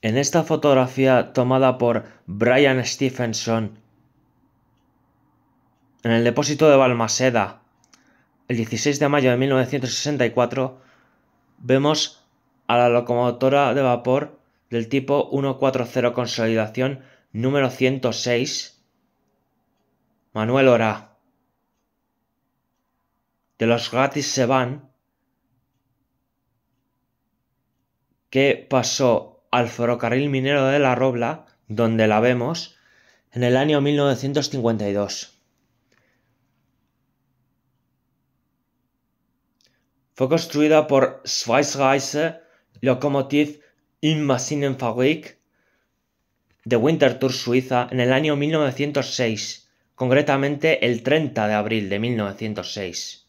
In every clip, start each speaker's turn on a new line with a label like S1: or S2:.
S1: En esta fotografía tomada por Brian Stephenson en el depósito de Balmaseda el 16 de mayo de 1964 vemos a la locomotora de vapor del tipo 140 consolidación número 106 Manuel Ora de los gratis se van que pasó al ferrocarril minero de La Robla, donde la vemos, en el año 1952. Fue construida por Schweizreise Lokomotiv in Maschinenfabrik de Winterthur, Suiza, en el año 1906, concretamente el 30 de abril de 1906,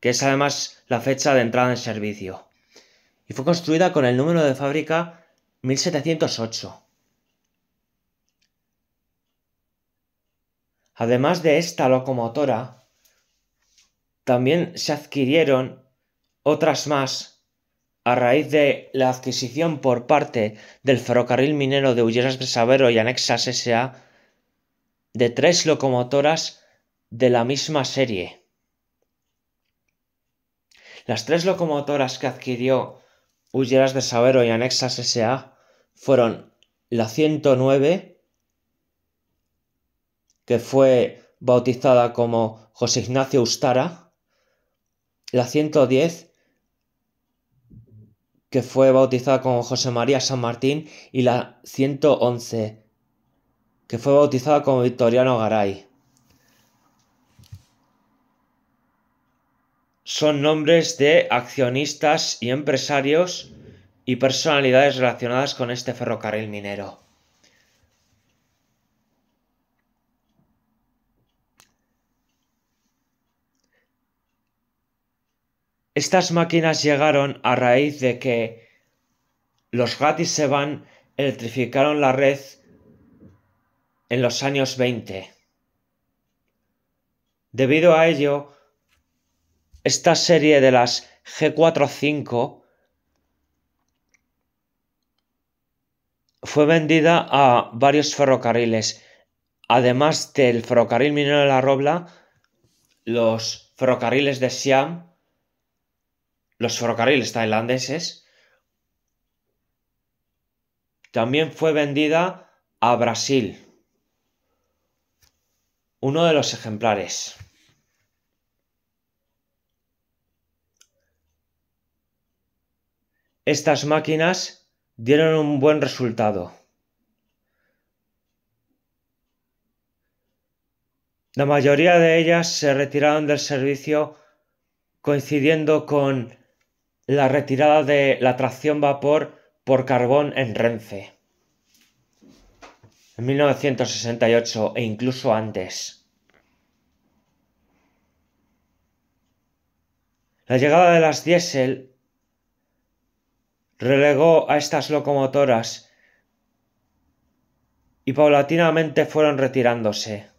S1: que es además la fecha de entrada en servicio y fue construida con el número de fábrica 1708. Además de esta locomotora, también se adquirieron otras más a raíz de la adquisición por parte del ferrocarril minero de Ulleras de Sabero y Anexas S.A. de tres locomotoras de la misma serie. Las tres locomotoras que adquirió Ulleras pues de Sabero y Anexas S.A. fueron la 109, que fue bautizada como José Ignacio Ustara, la 110, que fue bautizada como José María San Martín, y la 111, que fue bautizada como Victoriano Garay. son nombres de accionistas y empresarios y personalidades relacionadas con este ferrocarril minero. Estas máquinas llegaron a raíz de que los Gatis electrificaron la red en los años 20. Debido a ello, esta serie de las G45 fue vendida a varios ferrocarriles. Además del ferrocarril minero de la Robla, los ferrocarriles de Siam, los ferrocarriles tailandeses, también fue vendida a Brasil. Uno de los ejemplares. estas máquinas dieron un buen resultado. La mayoría de ellas se retiraron del servicio coincidiendo con la retirada de la tracción vapor por carbón en Renfe en 1968 e incluso antes. La llegada de las diésel relegó a estas locomotoras y paulatinamente fueron retirándose.